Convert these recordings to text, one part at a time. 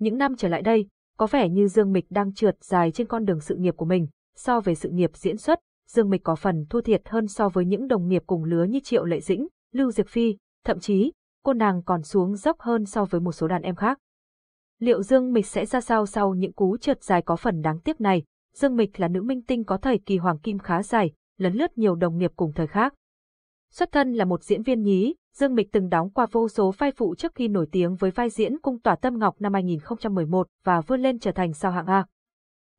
Những năm trở lại đây, có vẻ như Dương Mịch đang trượt dài trên con đường sự nghiệp của mình, so về sự nghiệp diễn xuất, Dương Mịch có phần thua thiệt hơn so với những đồng nghiệp cùng lứa như Triệu Lệ Dĩnh, Lưu Diệc Phi, thậm chí, cô nàng còn xuống dốc hơn so với một số đàn em khác. Liệu Dương Mịch sẽ ra sao sau những cú trượt dài có phần đáng tiếc này? Dương Mịch là nữ minh tinh có thời kỳ hoàng kim khá dài, lấn lướt nhiều đồng nghiệp cùng thời khác. Xuất thân là một diễn viên nhí, Dương Mịch từng đóng qua vô số vai phụ trước khi nổi tiếng với vai diễn Cung Tỏa Tâm Ngọc năm 2011 và vươn lên trở thành sao hạng A.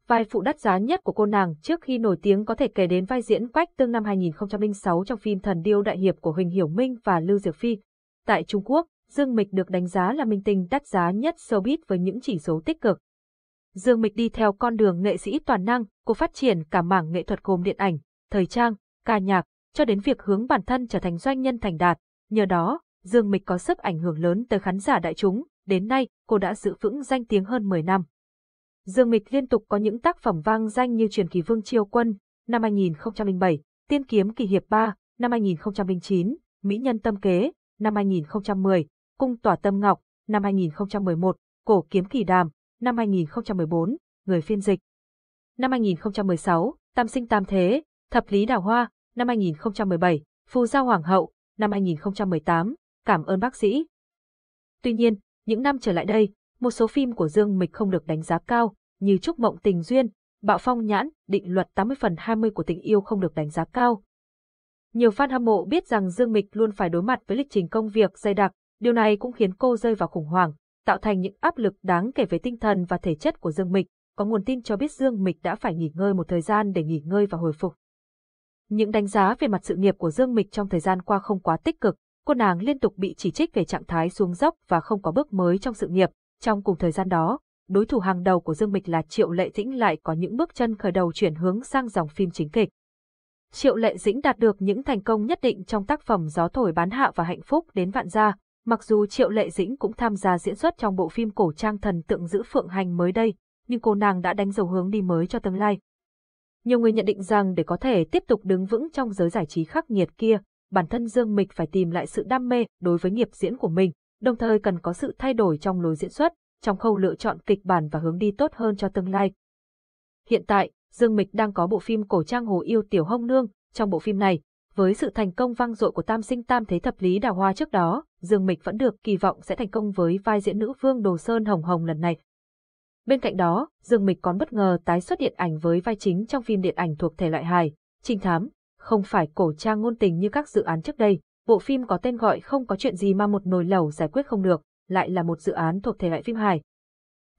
Vai phụ đắt giá nhất của cô nàng trước khi nổi tiếng có thể kể đến vai diễn Quách Tương năm 2006 trong phim Thần Điêu Đại Hiệp của Huỳnh Hiểu Minh và Lưu Diệc Phi. Tại Trung Quốc, Dương Mịch được đánh giá là minh tinh đắt giá nhất showbiz với những chỉ số tích cực. Dương Mịch đi theo con đường nghệ sĩ toàn năng, cô phát triển cả mảng nghệ thuật gồm điện ảnh, thời trang, ca nhạc, cho đến việc hướng bản thân trở thành doanh nhân thành đạt, Nhờ đó, Dương Mịch có sức ảnh hưởng lớn tới khán giả đại chúng, đến nay, cô đã giữ vững danh tiếng hơn 10 năm. Dương Mịch liên tục có những tác phẩm vang danh như Truyền kỳ Vương Chiêu Quân, năm 2007, Tiên kiếm kỳ hiệp 3, năm 2009, Mỹ nhân tâm kế, năm 2010, Cung tỏa tâm ngọc, năm 2011, Cổ kiếm kỳ đàm, năm 2014, Người phiên dịch. Năm 2016, Tam sinh tam thế, Thập lý đào hoa, năm 2017, Phù giao hoàng hậu, năm 2018, cảm ơn bác sĩ. Tuy nhiên, những năm trở lại đây, một số phim của Dương Mịch không được đánh giá cao, như Chúc Mộng Tình Duyên, Bạo Phong Nhãn, Định Luật 80 phần 20 của tình yêu không được đánh giá cao. Nhiều fan hâm mộ biết rằng Dương Mịch luôn phải đối mặt với lịch trình công việc dày đặc, điều này cũng khiến cô rơi vào khủng hoảng, tạo thành những áp lực đáng kể về tinh thần và thể chất của Dương Mịch. Có nguồn tin cho biết Dương Mịch đã phải nghỉ ngơi một thời gian để nghỉ ngơi và hồi phục. Những đánh giá về mặt sự nghiệp của Dương Mịch trong thời gian qua không quá tích cực, cô nàng liên tục bị chỉ trích về trạng thái xuống dốc và không có bước mới trong sự nghiệp. Trong cùng thời gian đó, đối thủ hàng đầu của Dương Mịch là Triệu Lệ Dĩnh lại có những bước chân khởi đầu chuyển hướng sang dòng phim chính kịch. Triệu Lệ Dĩnh đạt được những thành công nhất định trong tác phẩm Gió thổi bán hạ và Hạnh phúc đến vạn gia, mặc dù Triệu Lệ Dĩnh cũng tham gia diễn xuất trong bộ phim cổ trang thần tượng giữ Phượng Hành mới đây, nhưng cô nàng đã đánh dấu hướng đi mới cho tương lai. Nhiều người nhận định rằng để có thể tiếp tục đứng vững trong giới giải trí khắc nghiệt kia, bản thân Dương Mịch phải tìm lại sự đam mê đối với nghiệp diễn của mình, đồng thời cần có sự thay đổi trong lối diễn xuất, trong khâu lựa chọn kịch bản và hướng đi tốt hơn cho tương lai. Hiện tại, Dương Mịch đang có bộ phim cổ trang Hồ Yêu Tiểu Hông Nương, trong bộ phim này, với sự thành công vang dội của tam sinh tam thế thập lý đào hoa trước đó, Dương Mịch vẫn được kỳ vọng sẽ thành công với vai diễn nữ vương Đồ Sơn Hồng Hồng lần này. Bên cạnh đó, Dương Mịch còn bất ngờ tái xuất điện ảnh với vai chính trong phim điện ảnh thuộc thể loại hài, trinh thám, không phải cổ trang ngôn tình như các dự án trước đây. Bộ phim có tên gọi không có chuyện gì mà một nồi lẩu giải quyết không được, lại là một dự án thuộc thể loại phim hài.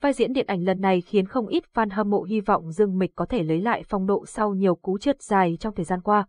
Vai diễn điện ảnh lần này khiến không ít fan hâm mộ hy vọng Dương Mịch có thể lấy lại phong độ sau nhiều cú trượt dài trong thời gian qua.